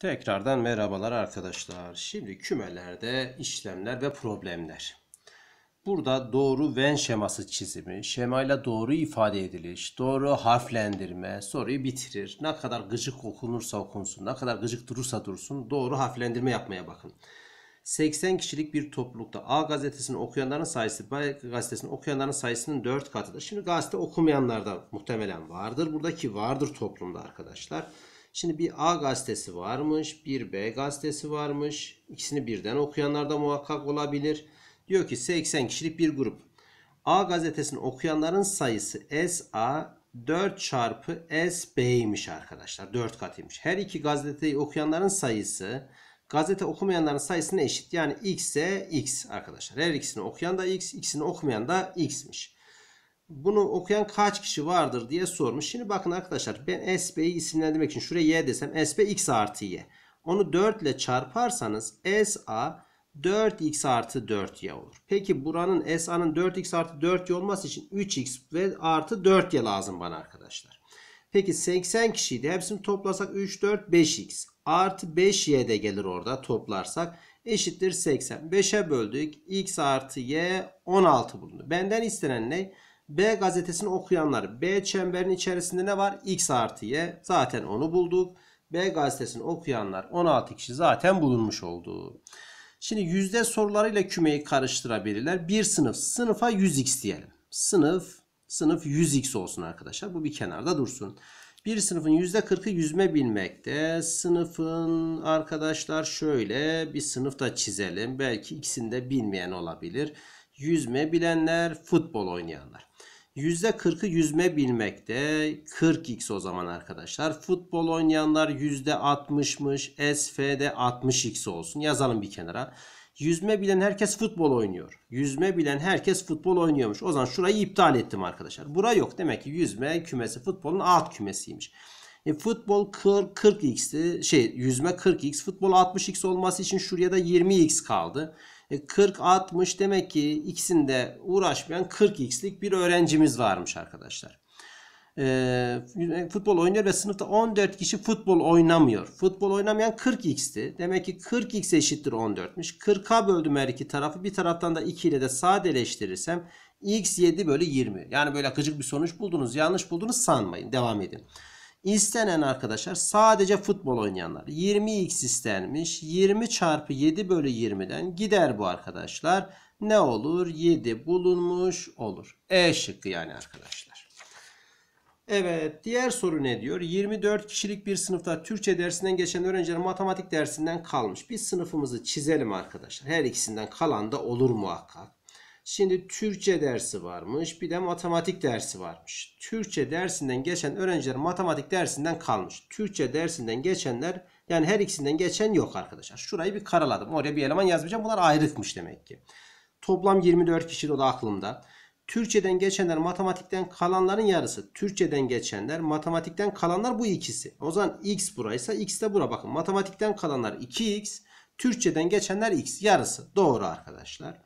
Tekrardan merhabalar arkadaşlar. Şimdi kümelerde işlemler ve problemler. Burada doğru Venn şeması çizimi, şemayla doğru ifade ediliş, doğru harflendirme soruyu bitirir. Ne kadar gıcık okunursa okunsun, ne kadar gıcık durursa dursun doğru harflendirme yapmaya bakın. 80 kişilik bir toplulukta A gazetesini okuyanların sayısı B gazetesini okuyanların sayısının 4 katıdır. Şimdi gazete okumayanlar da muhtemelen vardır. Buradaki vardır toplumda arkadaşlar. Şimdi bir A gazetesi varmış, bir B gazetesi varmış. İkisini birden okuyanlar da muhakkak olabilir. Diyor ki 80 kişilik bir grup. A gazetesini okuyanların sayısı SA 4 çarpı SB'ymiş arkadaşlar. 4 katıymış. Her iki gazeteyi okuyanların sayısı gazete okumayanların sayısına eşit. Yani X'e X arkadaşlar. Her ikisini okuyan da X, ikisini okumayan da X'miş bunu okuyan kaç kişi vardır diye sormuş. Şimdi bakın arkadaşlar ben SB'yi isimlendirmek için şuraya Y desem SB X artı Y. Onu 4 ile çarparsanız SA 4x artı 4y olur. Peki buranın SA'nın 4x artı 4y olması için 3x ve artı 4y lazım bana arkadaşlar. Peki 80 kişiydi. Hepsini toplasak 3, 4, 5x. Artı 5y de gelir orada toplarsak. Eşittir 80. 5'e böldük. x artı y 16 bulundu. Benden istenen ne? B gazetesini okuyanlar B çemberin içerisinde ne var? X artı Y. Zaten onu bulduk. B gazetesini okuyanlar 16 kişi zaten bulunmuş oldu. Şimdi yüzde sorularıyla kümeyi karıştırabilirler. Bir sınıf sınıfa 100x diyelim. Sınıf sınıf 100x olsun arkadaşlar. Bu bir kenarda dursun. Bir sınıfın yüzde %40'ı yüzme bilmekte. Sınıfın arkadaşlar şöyle bir sınıfta çizelim. Belki ikisinde bilmeyen olabilir. Yüzme bilenler, futbol oynayanlar. %40'ı yüzme bilmekte. 40x o zaman arkadaşlar. Futbol oynayanlar %60'mış. SF'de 60x olsun. Yazalım bir kenara. Yüzme bilen herkes futbol oynuyor. Yüzme bilen herkes futbol oynuyormuş. O zaman şurayı iptal ettim arkadaşlar. Bura yok. Demek ki yüzme kümesi futbolun alt kümesiymiş. E, futbol 40, 40x'ti. Şey yüzme 40x, futbol 60x olması için şuraya da 20x kaldı. E 40 60 demek ki ikisinde uğraşmayan 40x'lik bir öğrencimiz varmış arkadaşlar. E, futbol oynuyor ve sınıfta 14 kişi futbol oynamıyor. Futbol oynamayan 40x'ti. Demek ki 40x eşittir 14'müş. 40'a böldüm her iki tarafı. Bir taraftan da 2 ile de sadeleştirirsem x 7 bölü 20. Yani böyle akıcık bir sonuç buldunuz. Yanlış buldunuz sanmayın. Devam edin. İstenen arkadaşlar sadece futbol oynayanlar. 20x istenmiş. 20 çarpı 7 bölü 20'den gider bu arkadaşlar. Ne olur? 7 bulunmuş olur. E şıkkı yani arkadaşlar. Evet diğer soru ne diyor? 24 kişilik bir sınıfta Türkçe dersinden geçen öğrenciler matematik dersinden kalmış. Bir sınıfımızı çizelim arkadaşlar. Her ikisinden kalan da olur muhakkak. Şimdi Türkçe dersi varmış. Bir de matematik dersi varmış. Türkçe dersinden geçen öğrenciler matematik dersinden kalmış. Türkçe dersinden geçenler yani her ikisinden geçen yok arkadaşlar. Şurayı bir karaladım. Oraya bir eleman yazmayacağım. Bunlar ayrıkmış demek ki. Toplam 24 kişi o da aklımda. Türkçeden geçenler matematikten kalanların yarısı. Türkçeden geçenler matematikten kalanlar bu ikisi. O zaman x buraysa x de bura. Bakın matematikten kalanlar 2x. Türkçeden geçenler x yarısı. Doğru arkadaşlar.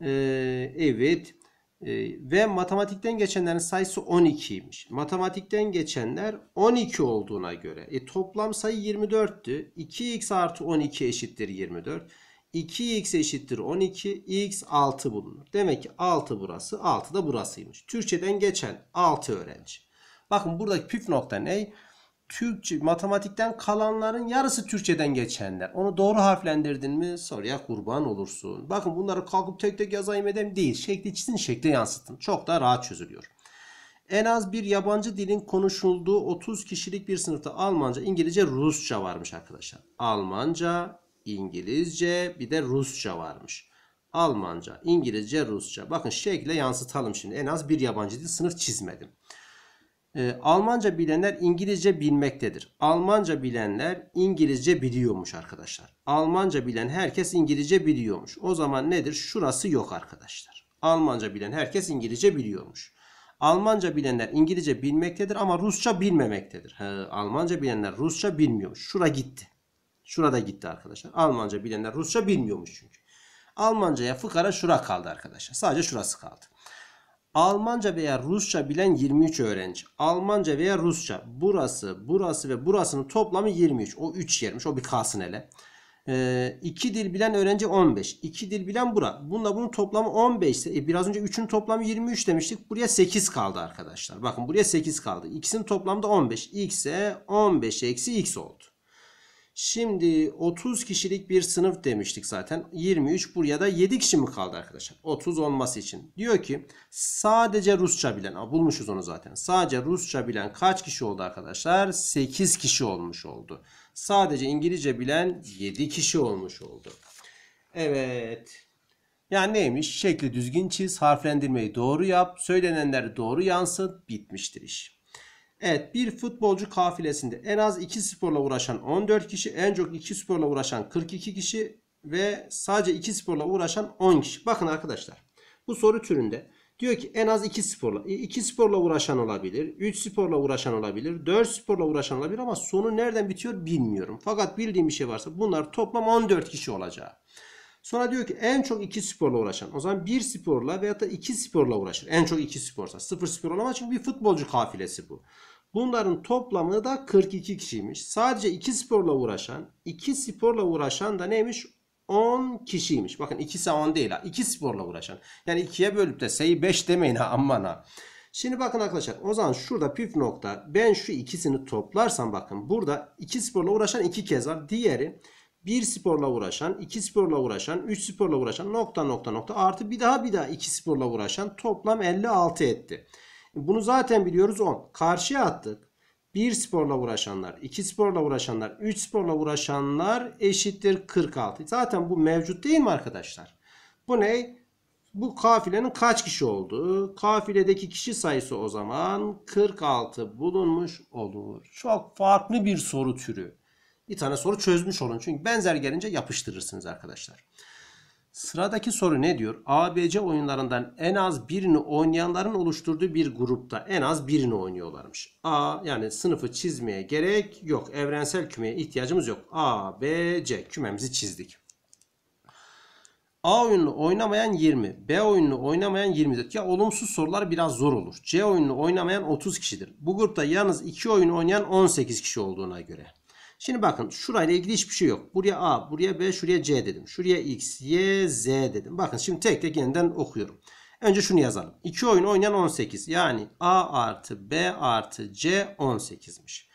Ee, evet. Ee, ve matematikten geçenlerin sayısı 12'ymiş. Matematikten geçenler 12 olduğuna göre. E, toplam sayı 24'tü. 2x artı 12 eşittir 24. 2x eşittir 12. x 6 bulunur. Demek ki 6 burası. 6 da burasıymış. Türkçeden geçen 6 öğrenci. Bakın buradaki püf nokta ne? Türkçe matematikten kalanların yarısı Türkçeden geçenler. Onu doğru harflendirdin mi soruya kurban olursun. Bakın bunları kalkıp tek tek yazayım edem değil. Şekli çizin şekli yansıtın. Çok daha rahat çözülüyor. En az bir yabancı dilin konuşulduğu 30 kişilik bir sınıfta Almanca, İngilizce, Rusça varmış arkadaşlar. Almanca, İngilizce bir de Rusça varmış. Almanca, İngilizce, Rusça. Bakın şekle yansıtalım şimdi. En az bir yabancı dil sınıf çizmedim. E, Almanca bilenler İngilizce bilmektedir. Almanca bilenler İngilizce biliyormuş arkadaşlar. Almanca bilen herkes İngilizce biliyormuş. O zaman nedir? Şurası yok arkadaşlar. Almanca bilen herkes İngilizce biliyormuş. Almanca bilenler İngilizce bilmektedir ama Rusça bilmemektedir. He, Almanca bilenler Rusça bilmiyormuş. Şura gitti. Şurada gitti arkadaşlar. Almanca bilenler Rusça bilmiyormuş çünkü. Almancaya fıkara şura kaldı arkadaşlar. Sadece şurası kaldı. Almanca veya Rusça bilen 23 öğrenci. Almanca veya Rusça. Burası, burası ve burasının toplamı 23. O 3 yermiş. O bir kalsın hele. E, iki dil bilen öğrenci 15. İki dil bilen bura. Bununla bunun toplamı 15 ise e, biraz önce 3'ün toplamı 23 demiştik. Buraya 8 kaldı arkadaşlar. Bakın buraya 8 kaldı. İkisinin toplamı da 15. X'e 15 eksi X oldu. Şimdi 30 kişilik bir sınıf demiştik zaten. 23 buraya da 7 kişi mi kaldı arkadaşlar? 30 olması için. Diyor ki sadece Rusça bilen. Aa, bulmuşuz onu zaten. Sadece Rusça bilen kaç kişi oldu arkadaşlar? 8 kişi olmuş oldu. Sadece İngilizce bilen 7 kişi olmuş oldu. Evet. Yani neymiş? Şekli düzgün çiz, harflendirmeyi doğru yap, söylenenleri doğru yansıt, bitmiştir iş. Evet bir futbolcu kafilesinde en az 2 sporla uğraşan 14 kişi en çok 2 sporla uğraşan 42 kişi ve sadece 2 sporla uğraşan 10 kişi. Bakın arkadaşlar bu soru türünde diyor ki en az 2 sporla 2 e, sporla uğraşan olabilir 3 sporla uğraşan olabilir 4 sporla uğraşan olabilir ama sonu nereden bitiyor bilmiyorum. Fakat bildiğim bir şey varsa bunlar toplam 14 kişi olacağı. Sonra diyor ki en çok iki sporla uğraşan. O zaman bir sporla veyahut da iki sporla uğraşır. En çok iki sporsa. Sıfır spor olamaz çünkü bir futbolcu kafilesi bu. Bunların toplamı da 42 kişiymiş. Sadece 2 sporla uğraşan, 2 sporla uğraşan da neymiş? 10 kişiymiş. Bakın ikisi 10 değil ha. 2 sporla uğraşan. Yani 2'ye bölüp de sayı 5 demeyin ha aman ha. Şimdi bakın arkadaşlar o zaman şurada püf nokta ben şu ikisini toplarsam bakın burada 2 sporla uğraşan 2 kez var. Diğeri 1 sporla uğraşan, 2 sporla uğraşan, 3 sporla uğraşan nokta nokta nokta artı bir daha bir daha 2 sporla uğraşan toplam 56 etti. Bunu zaten biliyoruz 10. Karşıya attık. 1 sporla uğraşanlar, 2 sporla uğraşanlar, 3 sporla uğraşanlar eşittir 46. Zaten bu mevcut değil mi arkadaşlar? Bu ne? Bu kafilenin kaç kişi olduğu? Kafiledeki kişi sayısı o zaman 46 bulunmuş olur. Çok farklı bir soru türü. Bir tane soru çözmüş olun. Çünkü benzer gelince yapıştırırsınız arkadaşlar. Sıradaki soru ne diyor? ABC oyunlarından en az birini oynayanların oluşturduğu bir grupta en az birini oynuyorlarmış. A yani sınıfı çizmeye gerek yok. Evrensel kümeye ihtiyacımız yok. A, B, C kümemizi çizdik. A oyununu oynamayan 20, B oyununu oynamayan 24. Ya olumsuz sorular biraz zor olur. C oyununu oynamayan 30 kişidir. Bu grupta yalnız 2 oyun oynayan 18 kişi olduğuna göre. Şimdi bakın şurayla ilgili hiçbir şey yok. Buraya A, buraya B, şuraya C dedim. Şuraya X, Y, Z dedim. Bakın şimdi tek tek yeniden okuyorum. Önce şunu yazalım. 2 oyun oynayan 18. Yani A artı B artı C 18'miş.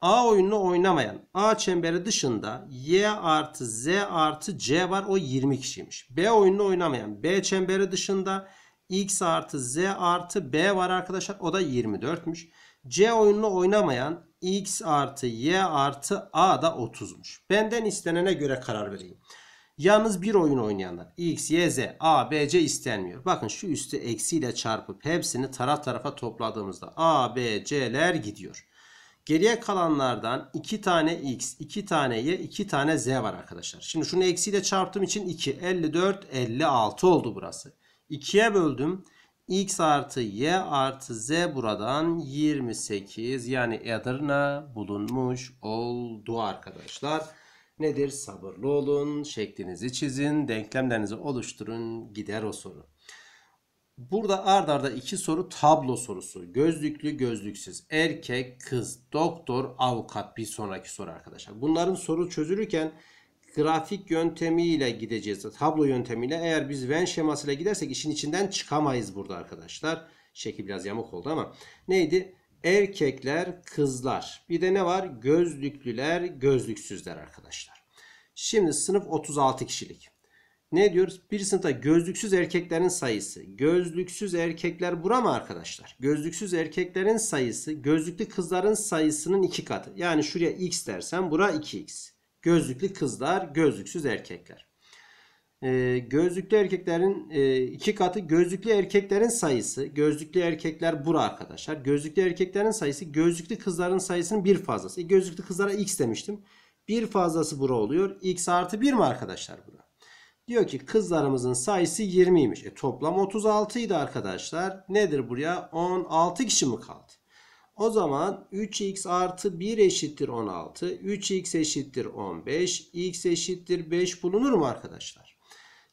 A oyununu oynamayan A çemberi dışında Y artı Z artı C var o 20 kişiymiş. B oyununu oynamayan B çemberi dışında X artı Z artı B var arkadaşlar o da 24'müş. C oyununu oynamayan x artı y artı a da 30'muş. Benden istenene göre karar vereyim. Yalnız bir oyun oynayanlar x, y, z, a, b, c istenmiyor. Bakın şu üstü eksiyle çarpıp hepsini taraf tarafa topladığımızda a, b, c'ler gidiyor. Geriye kalanlardan 2 tane x, 2 tane y, 2 tane z var arkadaşlar. Şimdi şunu eksiyle çarptığım için 2, 54, 56 oldu burası. 2'ye böldüm x artı y artı z buradan 28 yani Edirne bulunmuş oldu arkadaşlar. Nedir? Sabırlı olun, şeklinizi çizin, denklemlerinizi oluşturun, gider o soru. Burada ard arda iki soru tablo sorusu. Gözlüklü gözlüksüz. Erkek, kız, doktor, avukat bir sonraki soru arkadaşlar. Bunların soru çözülürken grafik yöntemiyle gideceğiz. Tablo yöntemiyle eğer biz Venn şemasıyla gidersek işin içinden çıkamayız burada arkadaşlar. Şekil biraz yamuk oldu ama neydi? Erkekler, kızlar. Bir de ne var? Gözlüklüler, gözlüksüzler arkadaşlar. Şimdi sınıf 36 kişilik. Ne diyoruz? Bir sınıfta gözlüksüz erkeklerin sayısı. Gözlüksüz erkekler bura mı arkadaşlar? Gözlüksüz erkeklerin sayısı gözlüklü kızların sayısının iki katı. Yani şuraya x dersen bura 2x. Gözlüklü kızlar, gözlüksüz erkekler. E, gözlüklü erkeklerin e, iki katı gözlüklü erkeklerin sayısı. Gözlüklü erkekler bura arkadaşlar. Gözlüklü erkeklerin sayısı gözlüklü kızların sayısının bir fazlası. E, gözlüklü kızlara x demiştim. Bir fazlası bura oluyor. x artı 1 mi arkadaşlar bura? Diyor ki kızlarımızın sayısı 20'ymiş. E, toplam 36 idi arkadaşlar. Nedir buraya? 16 kişi mi kaldı? O zaman 3x artı 1 eşittir 16. 3x eşittir 15. x eşittir 5 bulunur mu arkadaşlar?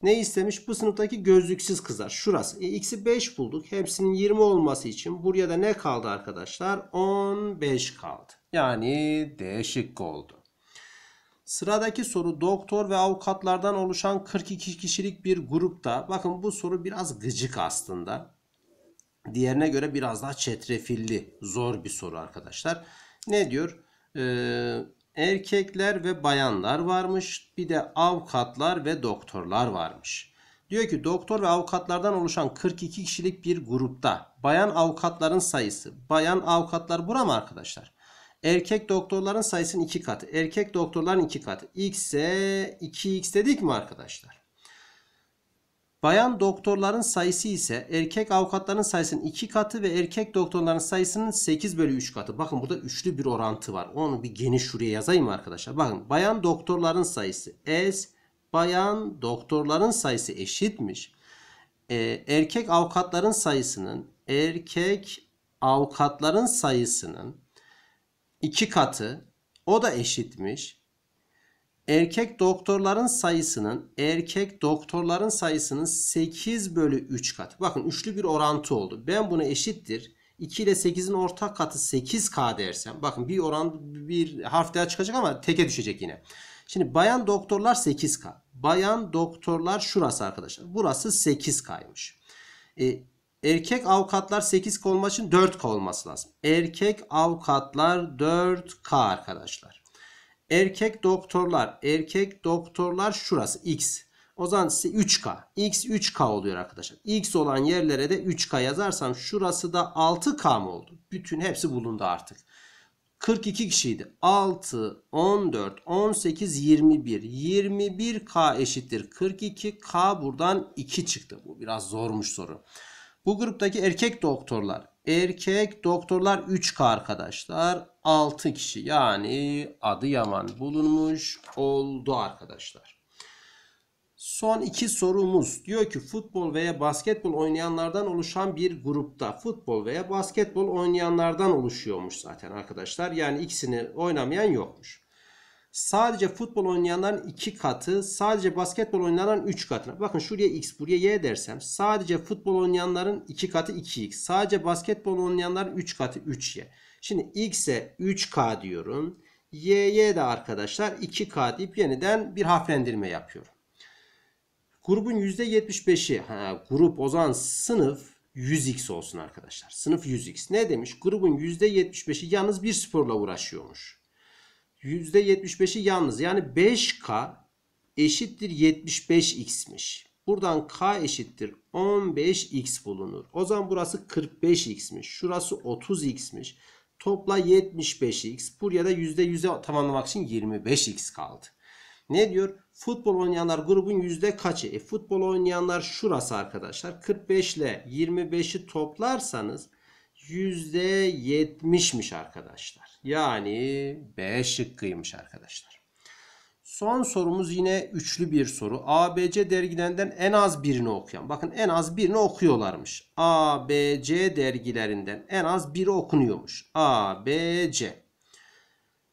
Ne istemiş? Bu sınıftaki gözlüksüz kızlar. Şurası. E, x'i 5 bulduk. Hepsinin 20 olması için buraya da ne kaldı arkadaşlar? 15 kaldı. Yani değişik oldu. Sıradaki soru doktor ve avukatlardan oluşan 42 kişilik bir grupta. Bakın bu soru biraz gıcık aslında. Diğerine göre biraz daha çetrefilli, zor bir soru arkadaşlar. Ne diyor? Ee, erkekler ve bayanlar varmış. Bir de avukatlar ve doktorlar varmış. Diyor ki doktor ve avukatlardan oluşan 42 kişilik bir grupta bayan avukatların sayısı. Bayan avukatlar bura mı arkadaşlar? Erkek doktorların sayısının 2 katı. Erkek doktorların 2 katı. X ise 2x dedik mi arkadaşlar? Bayan doktorların sayısı ise erkek avukatların sayısının 2 katı ve erkek doktorların sayısının 8 bölü 3 katı. Bakın burada üçlü bir orantı var. Onu bir geniş şuraya yazayım arkadaşlar. Bakın bayan doktorların sayısı es bayan doktorların sayısı eşitmiş. Ee, erkek avukatların sayısının erkek avukatların sayısının 2 katı o da eşitmiş erkek doktorların sayısının erkek doktorların sayısının 8 bölü 3 katı. Bakın üçlü bir orantı oldu. Ben buna eşittir. 2 ile 8'in ortak katı 8K dersem. Bakın bir oran bir harf daha çıkacak ama teke düşecek yine. Şimdi bayan doktorlar 8K. Bayan doktorlar şurası arkadaşlar. Burası 8K'ymış. E, erkek avukatlar 8K olması için 4K olması lazım. Erkek avukatlar 4K arkadaşlar. Erkek doktorlar. Erkek doktorlar şurası x. O zaman 3K. X 3K oluyor arkadaşlar. X olan yerlere de 3K yazarsam şurası da 6K mı oldu? Bütün hepsi bulundu artık. 42 kişiydi. 6, 14, 18, 21. 21K eşittir 42. K buradan 2 çıktı. Bu biraz zormuş soru. Bu gruptaki erkek doktorlar Erkek doktorlar 3 arkadaşlar. 6 kişi yani Adıyaman bulunmuş oldu arkadaşlar. Son iki sorumuz diyor ki futbol veya basketbol oynayanlardan oluşan bir grupta futbol veya basketbol oynayanlardan oluşuyormuş zaten arkadaşlar. Yani ikisini oynamayan yokmuş. Sadece futbol oynayanların 2 katı, sadece basketbol oynayanların 3 katı. Bakın şuraya x, buraya y dersem sadece futbol oynayanların 2 katı 2x, sadece basketbol oynayanların 3 katı 3y. Şimdi x'e 3k diyorum. y'ye de arkadaşlar 2k deyip yeniden bir harflendirme yapıyorum. Grubun %75'i ha, grup o zaman sınıf 100x olsun arkadaşlar. Sınıf 100x. Ne demiş? Grubun %75'i yalnız bir sporla uğraşıyormuş. %75'i yalnız. Yani 5K eşittir 75x'miş. Buradan k eşittir 15x bulunur. O zaman burası 45x'miş. Şurası 30x'miş. Topla 75x. Buraya da %100'e tamamlamak için 25x kaldı. Ne diyor? Futbol oynayanlar grubun yüzde kaçı? E, futbol oynayanlar şurası arkadaşlar. 45 ile 25'i toplarsanız %70'miş arkadaşlar. Yani B şıkkıymış arkadaşlar. Son sorumuz yine üçlü bir soru. ABC dergilerinden en az birini okuyan. Bakın en az birini okuyorlarmış. ABC dergilerinden en az biri okunuyormuş. ABC.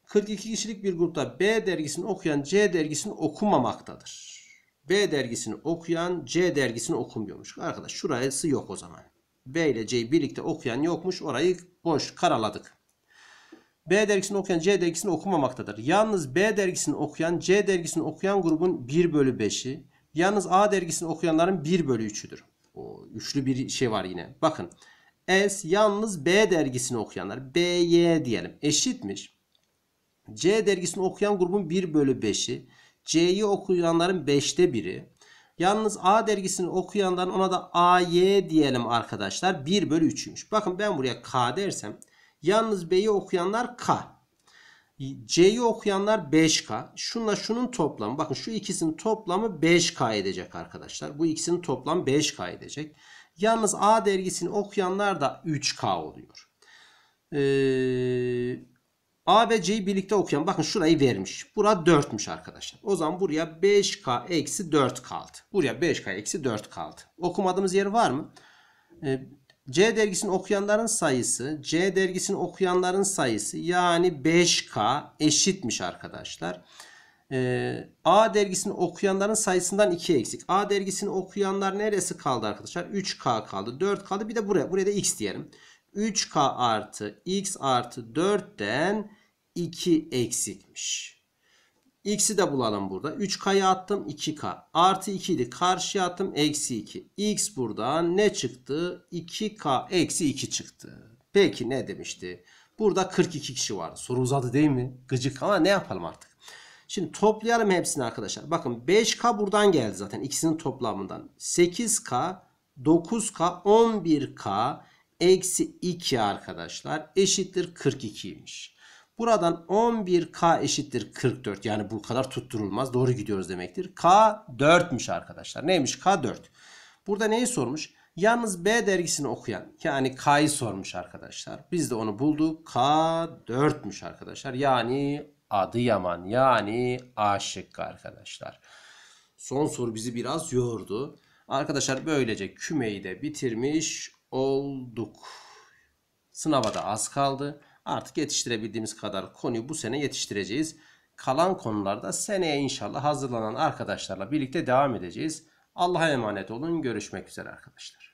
42 kişilik bir grupta B dergisini okuyan C dergisini okumamaktadır. B dergisini okuyan C dergisini okumuyormuş. Arkadaş şurası yok o zaman. B ile C'yi birlikte okuyan yokmuş. Orayı boş karaladık. B dergisini okuyan C dergisini okumamaktadır. Yalnız B dergisini okuyan C dergisini okuyan grubun 1 bölü 5'i. Yalnız A dergisini okuyanların 1 bölü 3'üdür. O üçlü bir şey var yine. Bakın. S yalnız B dergisini okuyanlar. BY diyelim. Eşitmiş. C dergisini okuyan grubun 1 bölü 5'i. C'yi okuyanların 5'te 1'i. Yalnız A dergisini okuyanların ona da AY diyelim arkadaşlar. 1 bölü 3'müş. Bakın ben buraya K dersem yalnız B'yi okuyanlar K. C'yi okuyanlar 5K. Şunla şunun toplamı. Bakın şu ikisinin toplamı 5K edecek arkadaşlar. Bu ikisinin toplamı 5K edecek. Yalnız A dergisini okuyanlar da 3K oluyor. Ee, A ve C'yi birlikte okuyan bakın şurayı vermiş. Bura 4'müş arkadaşlar. O zaman buraya 5K eksi 4 kaldı. Buraya 5K eksi 4 kaldı. Okumadığımız yer var mı? Ee, C dergisini okuyanların sayısı C dergisini okuyanların sayısı yani 5K eşitmiş arkadaşlar. Ee, A dergisini okuyanların sayısından 2 eksik. A dergisini okuyanlar neresi kaldı arkadaşlar? 3K kaldı 4 kaldı bir de buraya, buraya da X diyelim. 3k artı x artı 4'ten 2 eksikmiş. X'i de bulalım burada. 3K'ya attım 2K. Artı 2 idi. Karşıya attım eksi 2. X buradan ne çıktı? 2K eksi 2 çıktı. Peki ne demişti? Burada 42 kişi vardı. Soru uzadı değil mi? Gıcık ama ne yapalım artık. Şimdi toplayalım hepsini arkadaşlar. Bakın 5K buradan geldi zaten. ikisinin toplamından. 8K, 9K, 11K, eksi 2 arkadaşlar eşittir 42'ymiş. Buradan 11K eşittir 44. Yani bu kadar tutturulmaz. Doğru gidiyoruz demektir. K 4'müş arkadaşlar. Neymiş? K 4. Burada neyi sormuş? Yalnız B dergisini okuyan yani K'yı sormuş arkadaşlar. Biz de onu bulduk. K 4'müş arkadaşlar. Yani Adıyaman yani A şıkkı arkadaşlar. Son soru bizi biraz yordu. Arkadaşlar böylece kümeyi de bitirmiş olduk. Sınava da az kaldı. Artık yetiştirebildiğimiz kadar konuyu bu sene yetiştireceğiz. Kalan konularda seneye inşallah hazırlanan arkadaşlarla birlikte devam edeceğiz. Allah'a emanet olun. Görüşmek üzere arkadaşlar.